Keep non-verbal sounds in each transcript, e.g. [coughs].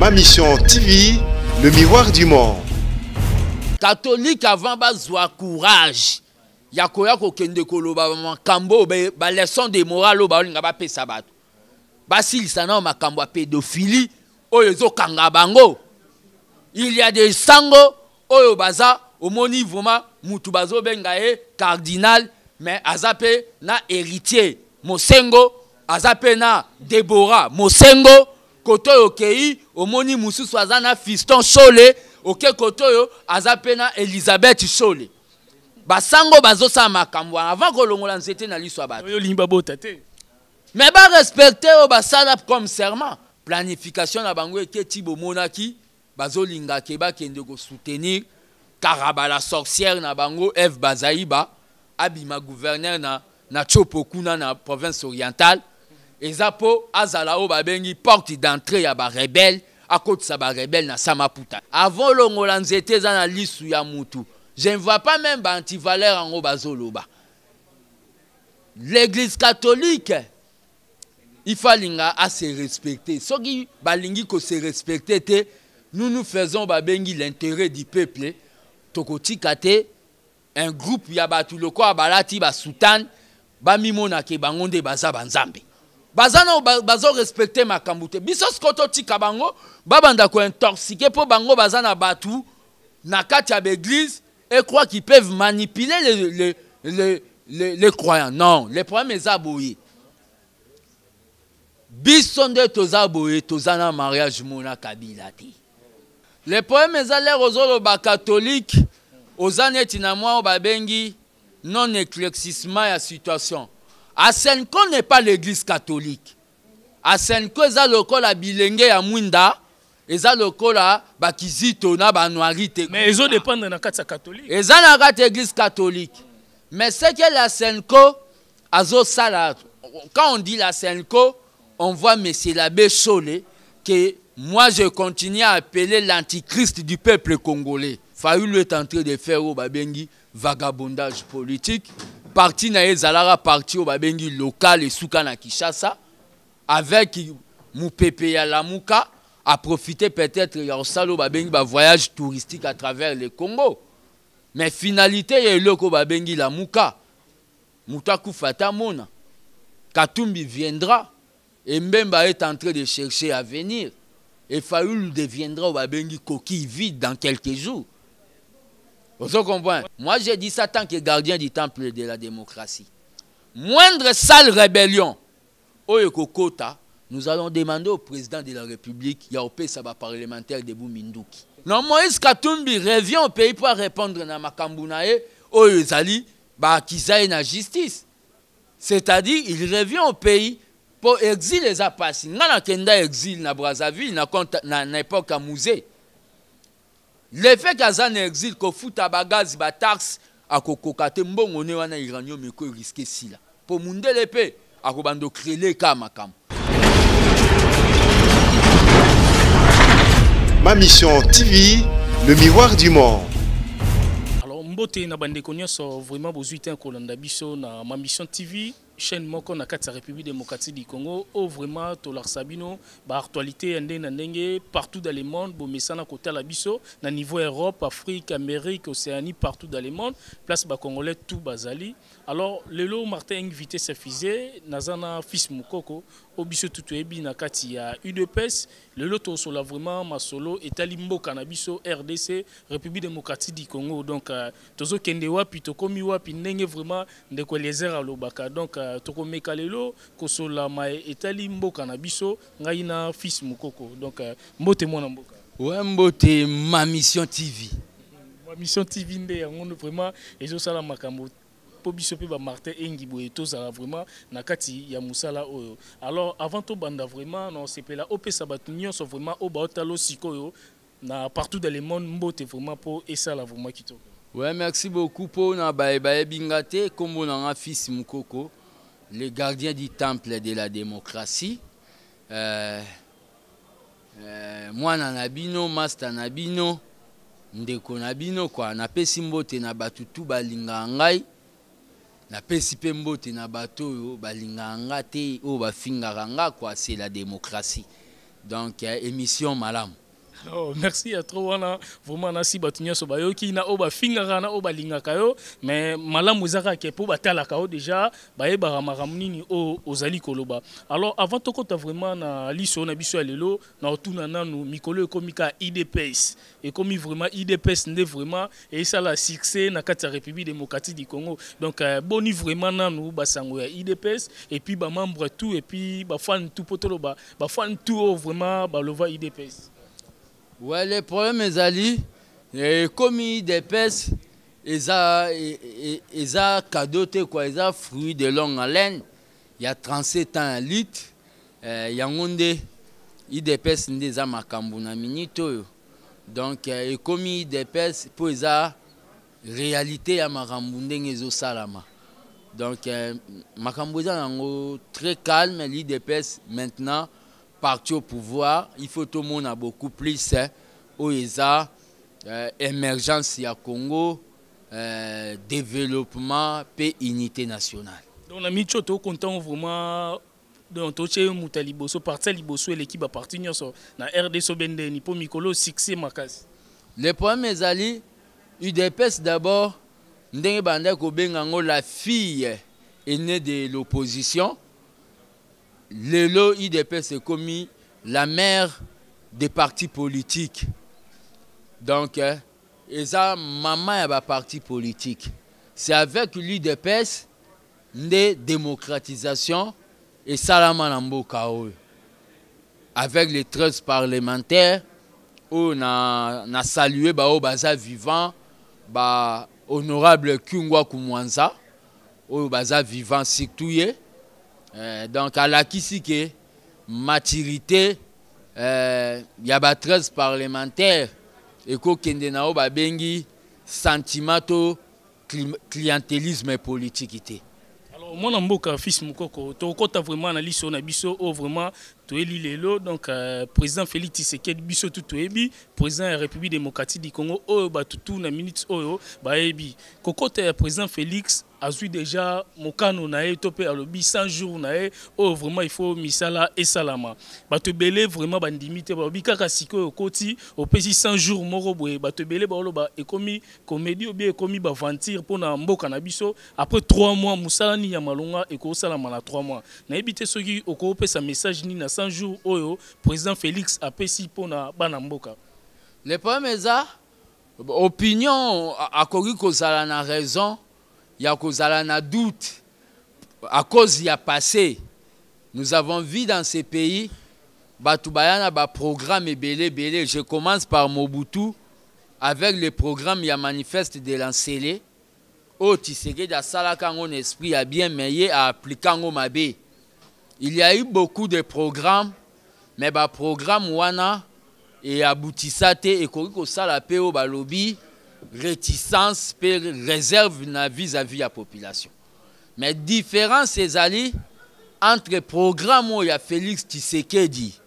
Ma Mission TV, le miroir du monde. Catholique avant zwa courage. Ya koya kende koloba makambo ba leçon de morale ba linga ba pesa nom sana pédophilie au bango. Il y a des sango oyo baza moni vraiment mutu bazobenga cardinal mais azape na héritier mosengo azape na débora mosengo kote oyo okei omoni mosusu aza na fiston shole oke kote oyo aza mpe na elizabeth shole basango bazosala makambo wana avant kolongola nzete na liso ya batoyolingi babota te me barespecte oyo basala comme serment planification na bango eketi bomonaki bazolingaka bakende kosoutenir karabala sorcière na bango eve bazaiba abima gouverneur na, na chopo kuna na province orientale ezapo azala oyo babengi porte d'entrée ya sa ba rebelle na samaputa avant olongola nzete na lisu ya mutu je ne vois pas même valeur en bazoloba l'église catholique à se respecter soki balingi se respecter te nous nous faisons babengi l'intérêt du peuple tokotika te un groupe ya bato lokola balati bami mona bango bangonde baza banzambe bazana bazo respecter ma te biso siko totika bango babanda kointoxike po bango bazana batu bato na kati ya baeglise et croient qu'ils peuvent manipuler les, les, les, les, les croyants non le problème eza boye biso nde toza boye toza na mariage mona kabilati. Les te le problème eza lere ozoloba aux oza neti na mwa oyo babengi non éclaircissement à situation asenko n'est pas l'église catholique asenko za à bilenge ya mwinda eza lokola bakizito na Mais ils ont la de église catholique mais ce qu'est la senko quand on dit la senko on voit M. l'abbé sole que moi je continue à appeler l'antichrist du peuple congolais faulu est en train de faire au vagabondage politique parti na ezalara parti au babengi local et souka na Kishasa avec mon pépé à profiter peut-être ya voyage touristique à travers le Congo mais finalité ya a babengi Lamuka Moutakou Fata Katumbi viendra et Mbemba est en train de chercher à venir et Faul deviendra au babengi coquille vide dans quelques jours vous comprenez hein? Moi, j'ai dit ça tant que gardien du temple de la démocratie. Moindre sale rébellion, nous allons demander au président de la République, ça va parlementaire de Boumindouki. Non, Moïse Katumbi revient au pays pour répondre à Makambounae, Oyozali, Bakizaï la justice. C'est-à-dire, il revient au pays pour exiler les apassis. na Kenda exil na Brazzaville, na, na, na époque à le fait qu'aza na exile kofuta bagazi bataxe akokoka te mbongo ne wana irani omi ekoriske esila mpo mundele mpe akobanda okrele ka makambo ma mission tv le miroir du monde alors mbote na bandeko nyonso vraiment bozwi te kolanda biso na ma mission tv chaîne moko na kati République démocratique du Congo au oh, vraiment to larsabino ba actualité ya partout dans le monde bo mesana kota la biso na niveau Europe, Afrique, Amérique, Océanie partout dans le monde place ba congolais tout bazali alors lelo martin invité sefise naza Nazana fils Mukoko. Obiso biso Katia. Udepes, na le ya lelo tosola vraiment masolo Italimbo Canabiso, rdc république démocratique du congo donc euh, Tozo Kendewa, wapi tokómi puis ndenge vraiment ndeko à l'Obaka. donc euh, tokomeka lelo kosolama et Canabiso, kanabiso biso fils Mukoko. donc uh, mbote Oui, ouais ma mission tv ma mission tv nde yango vraiment la mpo biso mpe bamartin engi boye tozala vraiment na kati ya mosala oyo alors avant tobanda vraiment na osepela opesa bato nyonso vraiment oyo baotala sikoyo na partout dans le monde mbote vraiment mpo esala vraiment kitoko ouais merci beaucoup mpo na bayebayebi nga te nkombo na nga fils mokoko le gardien du temple de la démocratie euh, euh, mwana na bino master na bino ndeko na bino kwa napesi mbote na bato tu balingaka ngai Na mpe mbote na bato yo balingaka nga te c'est la démocratie donc émission malamu Oh, merci à trop wana vraiment na si bato nyonso bayoki na oba bafingaka na oyo balingaka yo mais malamu ezaka ke batala batalaka yo déjà ba makambo nini o ozali koloba alors avant tokɔta vraiment na liso na biso ya lelo na otuna nanu mikolo ekomi ka idps ekomi vraiment idps ne vraiment et ça la succès na kati république démocratique du congo donc euh, boni vraiment nanu basango ya idps et puis membre tout et puis bafane tout mpo ba bafane tout oyo vraiment baloba idps wele problème ezali ekomi eh, depese eza e, e, e, eza cadeau te kua eza fruit de longue haleine ya 37 ans ya litre eh, yango nde idps nde eza makambo na minite oyo donc eh, ekomi idps mpo eza réalité ya makambo ndenge ezosalama donc eh, makambo eza nango très calme l'idps maintenant parti au pouvoir il faut tout le monde a beaucoup plus au eza euh, émergence ya Congo euh, développement paix unité nationale donc na micho to content vraiment donc totie muta liboso parti liboso eleki baparti nyonso na rd bendeni mpo mikolo succès makasi le problème ezali udps d'abord ndenge bandaki kobenga yango la fille aînée de l'opposition lelo idps ekomi la mère des partis politiques donc eh, eza mama ya baparti politique c'est avec l'idps nde démocratisation esalama na mboka oyo avec les 13 parlementaires oyo na, na salue baoyo oh, baza vivant bahonorable kungwa kumwanza oyo oh, baza vivant surtout ye eh, donc alakisi ke maturité eh, ya ba 13 parlementaire ekokende na oyo babengi sentiment to clientélisme politique te mwana mboka fils mokoko tokokɔta vraiment na liso na biso oyo oh, vraiment lelo donc euh, président félix Tshisekedi biso tout toebi président la république démocratique du congo oyo Batutu na minute oyo bayebi kokote ya président félix vu déjà mokano na ye topé lobby alobi 100 jour na ye oyo vraiment faut misala et te Batobele vraiment bandimi ba balobi kaka koti au pesi 100 jours moko boye ba ebele baoloba ekomi komedi obi ekomi bavantire na mboka na biso après 3 mois Musala ni ya malonga Salama na 3 mois na te soki sa message ni na 100 jours oyo président Félix a pona bana mboka le problème à opinion a kozala a raison y ya kozala na doute à cause a passé nous avons vu dans ces pays bato baya na programme belé je commence par mobutu avec le programme ya manifeste de lancele oyo oh, tisekedi asalaka yango esprit ya bien mais à appliquer au Mabé. Il y a eu beaucoup de programmes, mais ba programme wana et aboutissa te ekoki kosala pe oyo balobi réticence pe réserve na vis-à-vis -vis ya population mais différence ezali entre programme oyo ya félix tshisekedi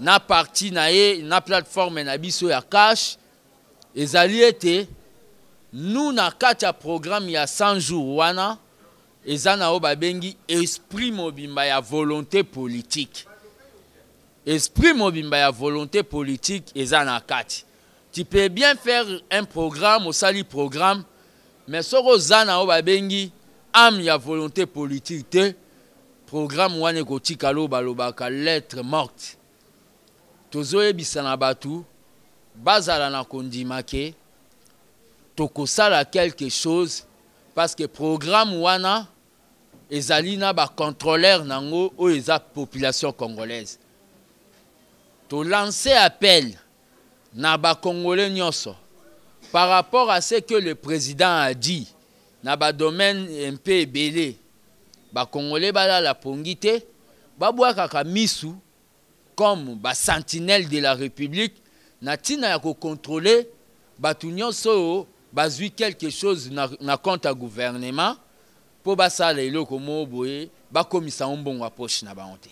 na parti na ye na plateforme na biso ya cash ezali ete nous na kati ya programme ya 100 jours wana eza na oyo babengi esprit mobimba ya volonté politique esprit mobimba ya volonté politique eza na kati tu peux bien faire un programme osali programme mais soki oza na oyo babengi ame ya volonté politique te programme wana ekotikala oyo balobaka lettre morte tozoyebisa na bato bazala na kondima ke tokosala quelque chose parce que programme wana ezali na bacontrôleur nango oyo eza population congolaise tolance appel na bacongolais nyonso par rapport à ce que le président a dit na badomaine un peu ebele bacongolais balala pongi te babwakaka misu comme basentinelle de la république na ntina ya kocontrôle bato nyonso oyo bazwi quelque chose na, na compte ya gouvernement Pour basala eloko moko ba bakomisango mbongo bon poshe na ba te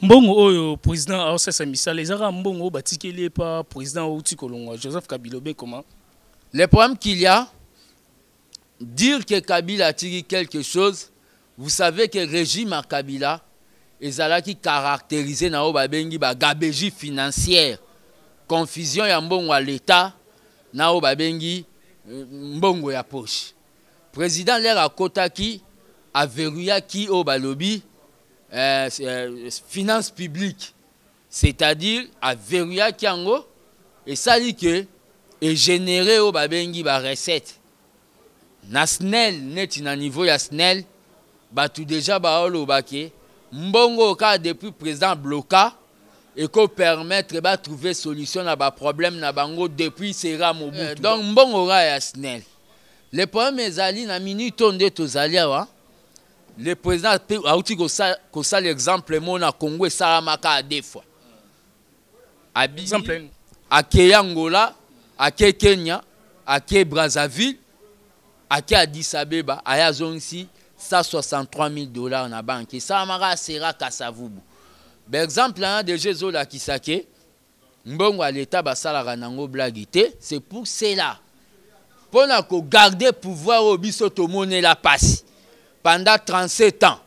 mbongo oyo président aosesa misala eza kaka mbongo oyo batikeli ye pa président outi kolongo joseph kabila comment le problème qu'il y a dire que kabila a tiré quelque chose vous savez que régime à kabila qui caractérisé na bengi ba gabegie financière confusion ya mbongo à l'état na oyo babengi euh, mbongo ya poche. président lere qui averuyaki oyo balobi eh, eh, finance publique c'est-à-dire averuyaki yango esali ke egénere oyo babengi barecette na snel neti na niveau ya snel bato deja baolobaki mbongo kaka depuis président bloka ekopermettre batrouve solution na baproblème na bango depuis sera mobutu eh, donc mbongo kaka ya snel le problème ezali na minute oyo nde tozali awa le président mpe auti kosala exemple mo na congo esalamaka ya deux fois abimi ake angola ake kenya ake brazzaville ake addis abeba aya azongisi 163 000 dollars na banke esalamaka ya sera kasavubu baexemple wana deja ezolakisa ke mbongo ya leta basalaka nango blage te c'est pour cela mpo na kogarde pouvoir oyo biso tomonela mpasi pendant 37 ans.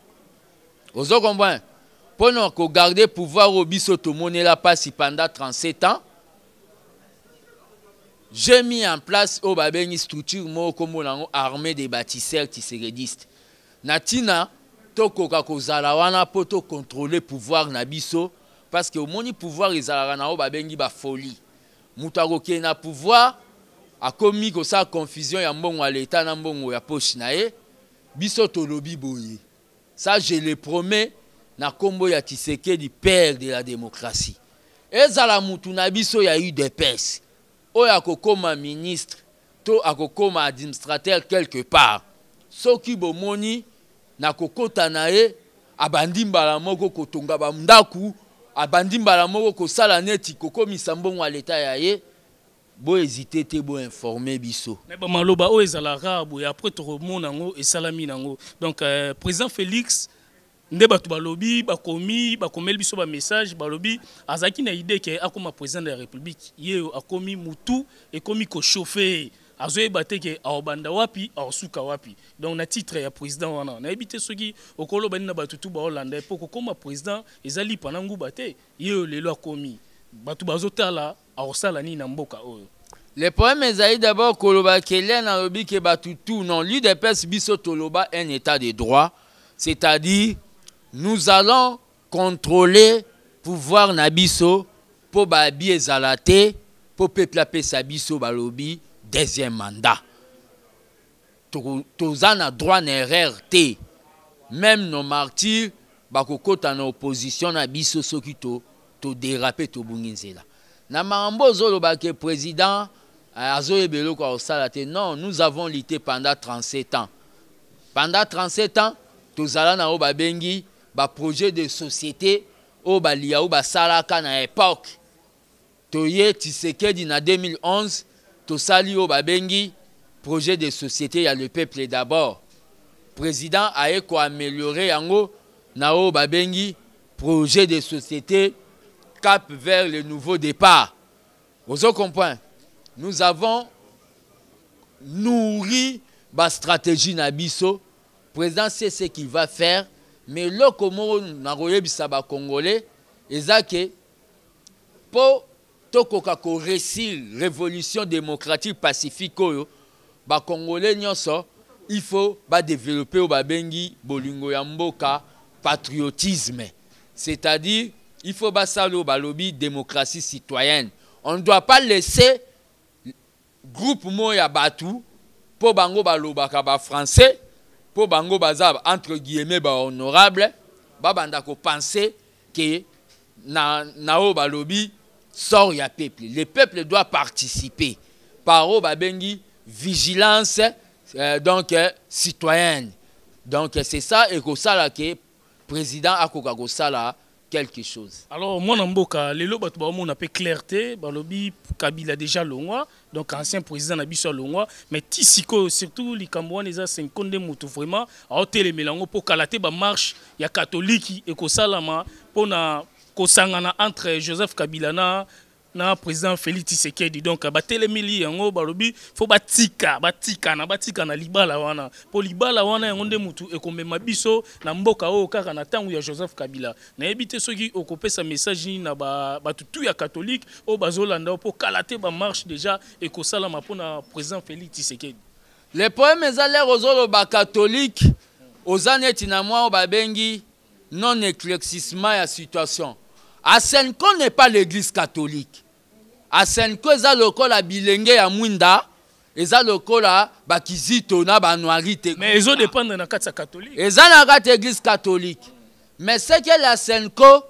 Vous comprenez Pour nous garder le pouvoir au bisotomone la passe pendant 37 ans, j'ai mis en place oh, bah, ben, une structure comme armée des bâtisseurs tisérédistes. Natina, toko kozala ne poto pas contrôler pouvoir na Bissot parce que le pouvoir bah, ben, bah, est na babengi ba folie. Muta akokende na pouvoir akomi ça confusion ya mbongo à l'état na mbongo ya poche biso tolobi boye ça je le promets na nkombo ya tisekedi père de la démocratie ezala mutu na biso ya udps oyo akokóma ministre to akokóma administrateur quelque part soki bomoni na kokota na ye abandi mbala moko kotonga bandaku abandi mbala moko kosala neti kokomisa mbongo ya leta ya ye bo hésiter te bo informer biso mais ba maloba o oh, rabu et après to remona ngo salami nango donc euh, président Félix nde bato balobi bakomi bakomeli biso bamessage balobi azaki na idée que akoma président de la république ye akomi mutu ekomi kochauffe baté que ke aobanda wapi aosuka wapi donc na titre ya président wana nayebi te soki okoloba ben na bato tu baolanda mpo kokóma président eza pendant na nguba te lelo akomi bato bazotala le problème est d'abord koloba kelen alobi ke batutu non pes biso toloba un état de droit c'est-à-dire nous allons contrôler pouvoir nabiso pour babi ezalate pour peuple apesa biso balobi deuxième mandat toza na droit na te même nos martyrs bakokota na opposition na biso soki déraper, tobungi nzela na makambo ozoloba ke président eh, azo ebelo ko te non nous avons lité pendant 37 ans pendant 37 ans tozala na bengi ba projet de société oyo balia oyo basalaka na époque toye tisekedi na 2011 tosali oyo babengi projet de société ya le peuple d'abord président aye amélioré yango na oyo bengi projet de société cap vers le nouveau départ. Vous comprenez Nous avons nourri la stratégie Nabiso. Le président sait ce qu'il va faire. Mais le Comoro, de Congolais, et pour tokoka la révolution démocratique pacifique oyo Congolais, il faut développer le bengi, bolingo patriotisme c'est-à-dire il faut basalo balobi démocratie citoyenne on ne doit pas laisser groupe moya pobango po bango ba français po bango entre guillemets ba honorable babanda penser que na nao balobi sort ya peuple le peuple doit participer Paro ba bengi vigilance euh, donc euh, citoyenne donc euh, c'est ça et que ça là que président akoka kosala quelque chose. Alors, moi, Namboka, euh, les lois, bah, on a clarté, Balobi, Kabila déjà Longwa, donc ancien président Nabissa Longwa, mais Tissiko, surtout, les Camerounais, ils ont 50 mots vraiment, à hôtel Mélango, pour calater, bah, marche, il y a catholique, et que pour na, entre Joseph Kabila na na président Félix Tshisekedi donc batelemeli yango balobi fo batika batika na libala wana l'ibalawana libala wana yango nde motu ekomema biso na mboka o oh, kaka na tangu ya joseph kabila na te soki sa message ni na ba tu ya catholique o oh, bazolanda po kalate ba oh, marche déjà ekosalama mpo na président Félix Tshisekedi les premiers allers aux aux katholike catholiques aux années mwa au babengi non éclaircissement ya situation Asenko n'est pas l'église catholique asenko eza lokola bilenge ya mwinda eza lokola bakizito na banoiri te eza na kati église catholique mais ce que la senko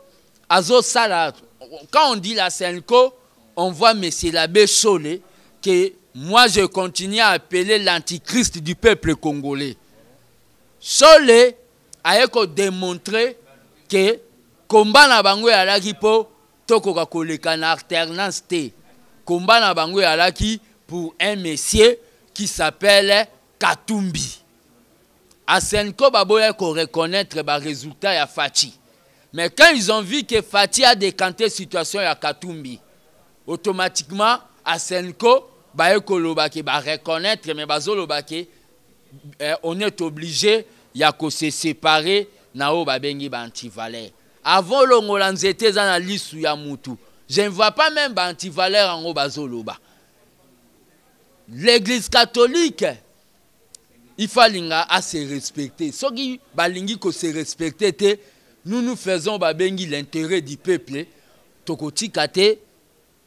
azosala quand on dit la senko on voit monsieur l'abbé sole que moi je continue à appeler l'antichrist du peuple congolais sole a démontré que komba na bango eyalaki po tokoka koleka na alternance na pour un monsieur qui s'appelle katumbi asenko reconnaître le résultat ya Fatih. mais quand ils ont vu que a la situation ya katumbi automatiquement asenko Senko loba ke reconnaître. mais eh, on est obligé ya se séparer na bengi avant longola nzete na lisu ya mutu je ne vois pas même baantivaleur en bazoloba l'église catholique il à se respecter qui balingi se respecté, te nous nous faisons babengi l'intérêt du peuple tokotika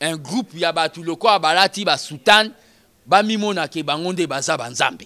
un groupe ya bato lokola balati basutane ke bango nde baza banzambe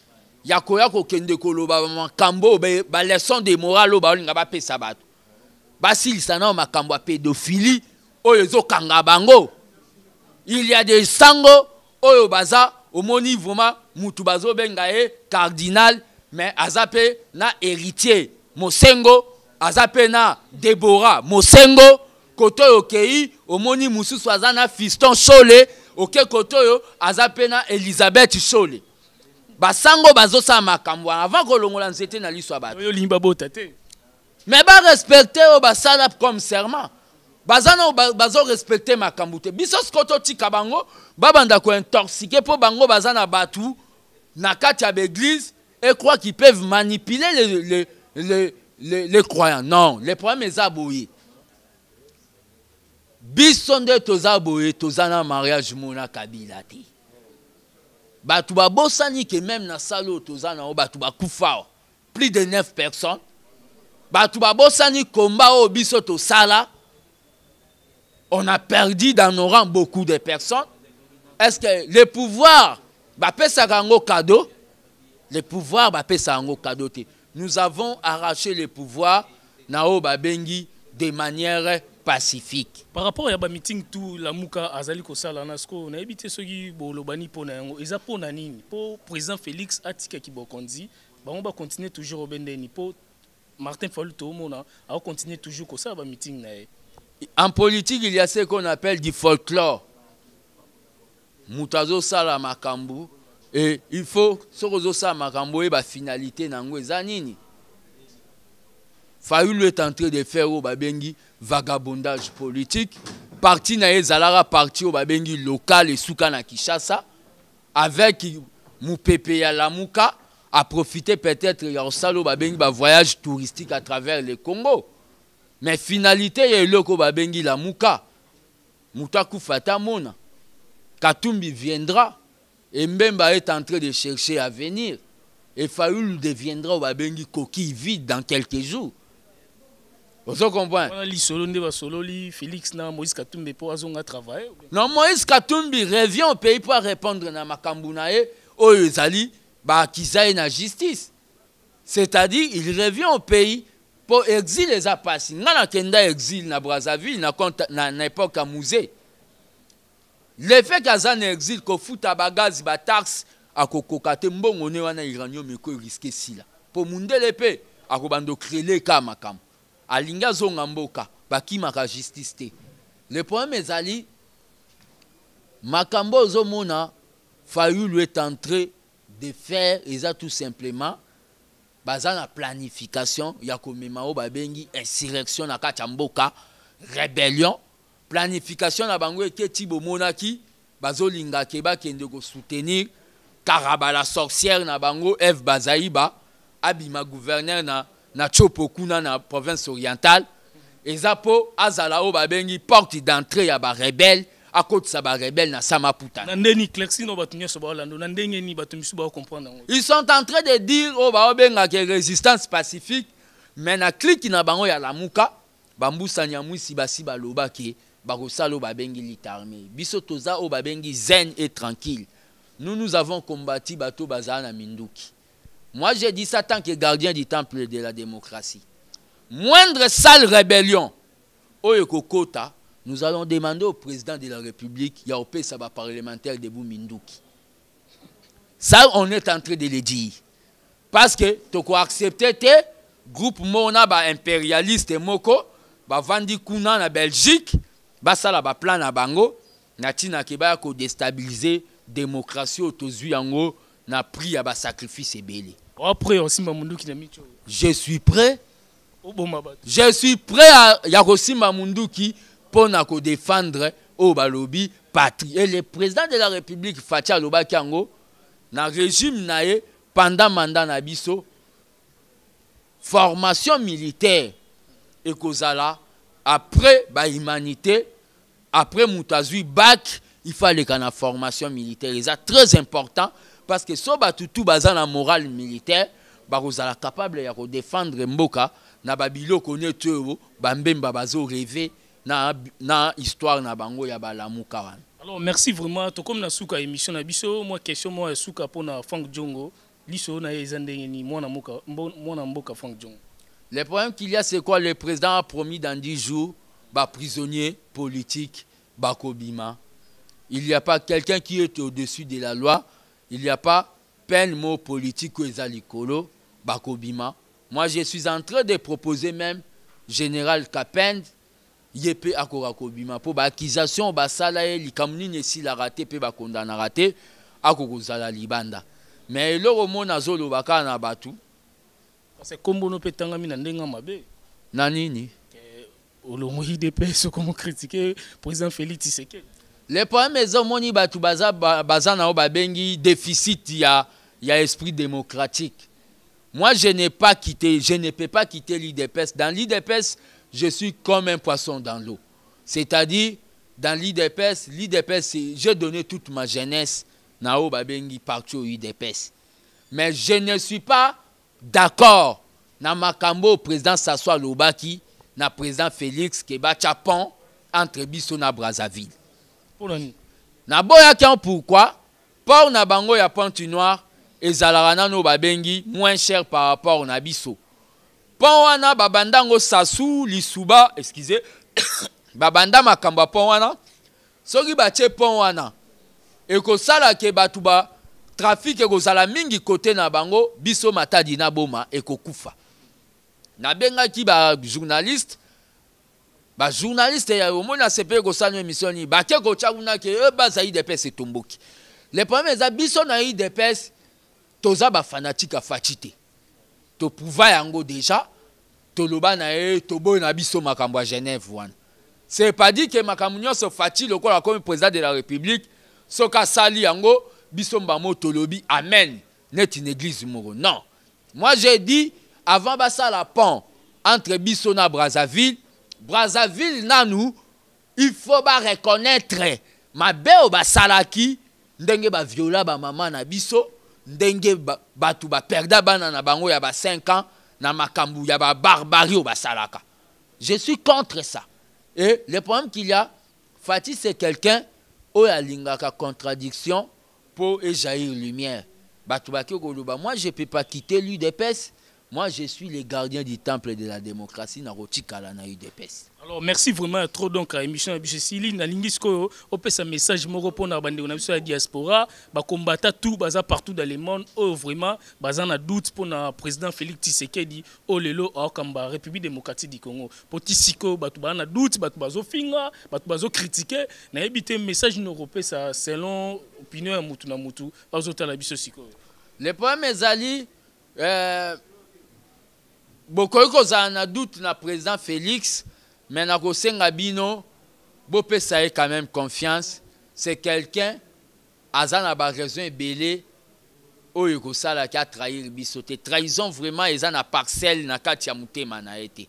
ya koya kokende koloba makambo oyo baleson de morale oyo baolinga bapesa bato basilisa nao makambo ya pédophilie oyo ezokanga bango il y a des sango oyo baza omoni vraimen mutu bazobenga ye cardinal mais aza mpe na héritier mosengo aza mpe na debora mosengo kote oyo okei omoni mosusu aza na fiston shole oke kote oyo aza mpe na elizabeth shole basango bazosa makambo wana avant longola nzete na liso limba batoyolingi Mais te me respecter oyo basala comme serment bazana bazo respecter ma makambo te biso siko totika bango babanda intoxiquer po bango bazana batu na kati ya et e croit qui peuvent manipuler les, les, les, les, croyants non le problème est boye biso nde toza mariage mona kabila batuba bosani ke même na salo toza na bato bakufa kufao plus de 9 personnes bato babosani komba oyo biso sala on a perdu dans nos rangs beaucoup de personnes est ce que le pouvoir bapesaka yango cadeau le pouvoir bapesaka yango cadeau nous avons arraché le pouvoir na de manière pacifique par rapport ya tout tu lamuka azali sala na sko nayebi te soki bolobani mpo na yango eza po na nini Po président félix ba on va continuer toujours obendeni po martin falu a continuer toujours ba meeting na e. en politique il y a ce qu'on appelle du folklore Mutazo sala makambu e il faut soki makambu makambo oyeba finalité na nini Fayoulou est en train de faire au vagabondage politique. Parti na Zalara parti au Babengi local et Sukana Kishasa. Avec Moupepe a profité peut-être de voyage touristique à travers le Congo. Mais finalité, il le Babengi Lamuka. Fatamona. Katumbi viendra. Et Mbemba est en train de chercher à venir. Et Fayoul deviendra au Babengi coquille vide dans quelques jours ozo comprendre Félix na Moïse Katumbi po azonga travailler non Moïse Katumbi revient au pays pour répondre na makambu au ye oyo ezali ba na justice c'est-à-dire il revient au pays pour exiler les pasi Na na kenda exil na Brazzaville na na, na époque à musée le fait qu'aza na exil kofuta bagazi ba taxe akokoka te mbongo ne wana iranium ekorisque sila po mundele mpe akobanda okrele ka makambo Alinga zongamboka, mboka bakimaka justice te le problème ezali makambo ozomona fayulu est entré de faire eza tout simplement baza na planification ya komema oyo babengi insurrection na kati ya rébellion planification na bango eketi bomonaki bazolinga ke bakende kosoutenir karaba la sorcière na bango eve bazaiba abima gouverneur na na tiopo na province orientale ezapo mpo azala oyo babengi porte d'entrée ya barebele akotisa barebele na samaputa na ndeni clerci no bato nyonso baolanda na ndenge ils sont en train de dire oyo oh, baobengaka résistance pacifique mais na kliki na bango ya lamuka bambusani ya mwisi basi balobaki bakosala oyo babengi litarme biso toza oyo babengi zen et tranquille nous nous avons combattu bato bazana na minduki moi, j'ai dit ça tant que gardien du temple de la démocratie. Moindre sale rébellion, nous allons demander au président de la République, Yaopé Saba parlementaire de Boumindouki. Ça, on est en train de le dire. Parce que, tu accepter tes groupe Mona impérialistes impérialiste Moko, ba Vandi Belgique, ça, là plan à Bango, na Tina démocratie au na pris à sacrifice je suis prêt. Je suis prêt à Yakosimba qui pour défendre au oh, Balobi patrie. Et le président de la République, Fatia Lobakiango, dans le régime Pendant pendant mandat Nabiso, bah, formation militaire, et après L'humanité après Moutazui, BAC, il fallait qu'on ait formation militaire. C'est très important parce que tout tout basé sur la morale militaire êtes capable de défendre mboka na babiloko neti oyo babazo bazoreve na, na histoire na bango ya balamuka wana alors merci vraiment comme na suka émission na biso moi question moi ya pour na frank diongo liso na ye eza ndenge nini mwana mboka frank le problème qu'il y a c'est quoi le président a promis dans 10 jours prisonnier politique Kobima. il n'y a pas quelqu'un qui est au-dessus de la loi il n'y a pas peine mot politique aux Bakobima. Moi, je suis en train de proposer même général Capend, Yepé Akorakobima, pour l'accusation, Basalae, Likamnine, si la raté, Pe Bakondana raté, la Libanda. Mais l'eau à zolo baka na Parce C'est comme nous pétons ami n'endenga mabe. Nanini. Eh, Olongo peut ce qu'on critiquer président Félix Tshisekedi le problème eza que bato baza, bah, bah, déficit ya, ya esprit démocratique moi je n'ai pas quitté je ne peux pas quitter l'idps dans l'idps je suis comme un poisson dans l'eau c'est-à-dire dans l'idps l'idps j'ai donné toute ma jeunesse à babengi parti au mais je ne suis pas d'accord na makambo président l'oba qui na président félix Kéba chapon entre Bissou brazzaville Naboya pourquoi port na bango ya pointe noire Zalarana no babengi moins cher par rapport na biso Ponwana, babanda sasu lisuba excusez [coughs] babanda makamba ponwana. sori soki bache Ponwana, ekosala ke batuba trafic eko zalamingi mingi kote na bango biso matadi na boma ekokufa ba journaliste journaliste ya omoni asepeli kosala émission ba bake ko kuna ke e eh, baza idps etomboki le problème eh, na Les toza bafanatike afaci to pouva yango déjà na eh, na biso makambo à genève c'est pas dit que makambo se faci la comme président de la république soki yango biso tolobi amen neti une église moro non moi j'ai dit avant la pont entre biso na brazzaville Brazzaville nanu il faut reconnaître ma belle basalaki ndenge ba bamama na biso ndenge tu baperda bana na bango ya ba 5 ans na makambo ya barbarie basalaka je suis contre ça et le problème qu'il y a Fatih c'est quelqu'un l'inga alingaka contradiction éjaillir une lumière moi je peux pas quitter l'udps moi, je suis le gardien du temple de la démocratie narotika la na UDPS. Alors, merci vraiment trop donc à émission Abicessili. Na lingisko opé un message moro pona bande on a de la diaspora, ba combatta tout baza partout dans le monde. Oh vraiment, baza na doute pour le président Félix Tshisekedi Oh lelo a Kamba République démocratique du Congo. Pour Poti siko batu ba na doute, batu bazo finga, batu bazo critiquer, na un message européen ça selon opinion ya mutu na mutu, bazo tala biso siko. Le problème ezali euh bokoki kozala na doute na président félix mais nakosenga bino bopesa ye quand même confiance c'est quelqu'un aza na baraison ebele oyo ekosalaki atrahir biso te trahison vraiment eza na parcelle na kati ya motema na ye te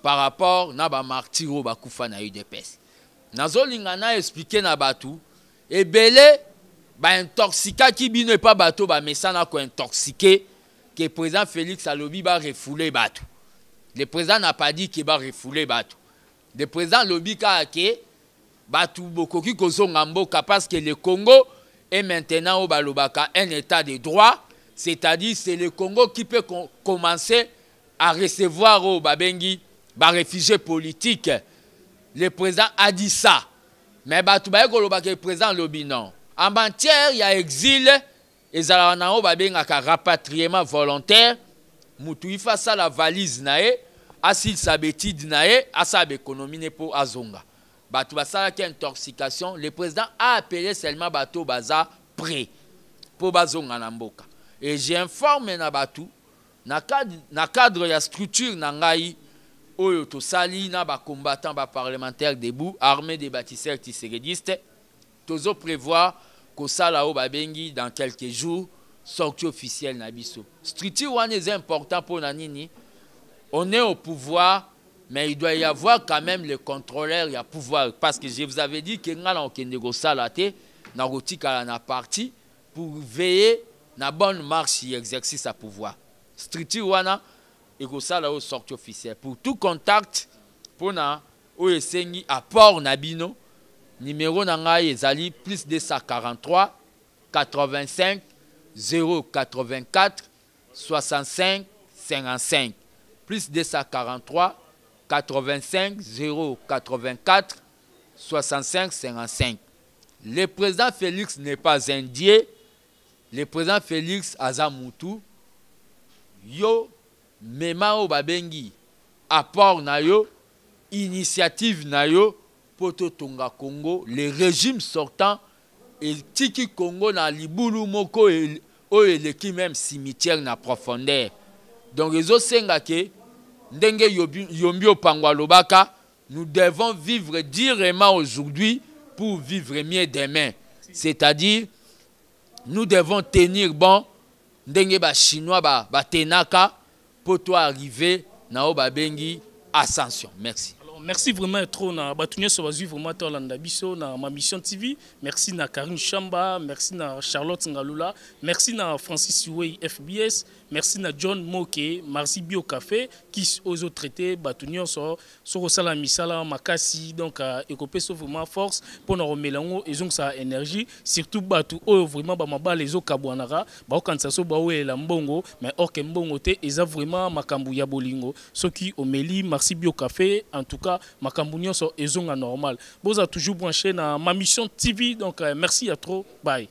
par rapport na bamartire oyo bakufa na udps nazolinga na explike na bato ebele baintoxikaki bino epa bato bamesana kointoxike le président Félix Alobi va refouler bateau. Le président n'a pas dit qu'il va refouler bateau. Le président Alobi a dit Batou Bokoki parce que le Congo est maintenant au un état de droit, c'est-à-dire c'est le Congo qui peut commencer à recevoir au Babengi ba réfugiés politiques. Le président a dit ça. Mais Batou que le président Alobi. non. En matière, il y a exil. Et ezalaka na yango babengaka rapatriement volontaire motu ifa la valise nae, sa sabetid nae, na économie asala baekonomi ne mpo azonga bato intoxication le président a appelé seulement bato baza prêt pour bazonga namboka. Et j'informe na bato na cadre, na cadre ya structure na ngai na tosali na ba parlementaire debout armé des bâtisseurs tiserediste tozo prévoir babengi dans quelques jours sortie officiel na stricti structure wana est important pour Nanini. on est au pouvoir mais il doit y avoir quand même le contrôleur a pouvoir parce que je vous avais dit que nous, na okende kosala te la na parti pour veiller na bonne marche et l'exercice sa pouvoir structure wana ekosala au sortie officielle pour tout contact nous ou esengi apport nabino numéro nanga ezali plus 243 85 084 65 55 plus 243 85 084 65 55 le président Félix n'est pas indien le président Félix Azamoutou yo mema babengi apport na initiative na Poto congo le régime sortant Tiki congo na libulu moko le eleki même cimetière na profondeur donc ke ndenge nous devons vivre directement aujourd'hui pour vivre mieux demain c'est-à-dire nous devons tenir bon ndenge ba chinois ba pour toi arriver na ascension merci merci vraiment trop na bato nyonso bazwi vraiment te olanda biso na ma mission tv merci na karine chamba merci na charlotte ngalula merci na francis way fbs merci à john moke marci bio café kisi oyo ezotraite bato nyonso soki misala makasi donc ekopesa vraiment force en Ils ont sa énergie surtout bato oyo vraiment ba ezokabwanaka baokanisa so la mbongo mais orke mbongo te ont vraiment makambo ya bolingo soki omeli marci bio café en tout cas makambo nyonso ezonga normal boza toujours branché à ma mission tv donc euh, merci à trop bye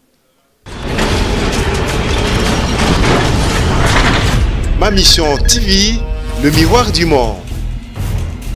mission TV, le miroir du monde.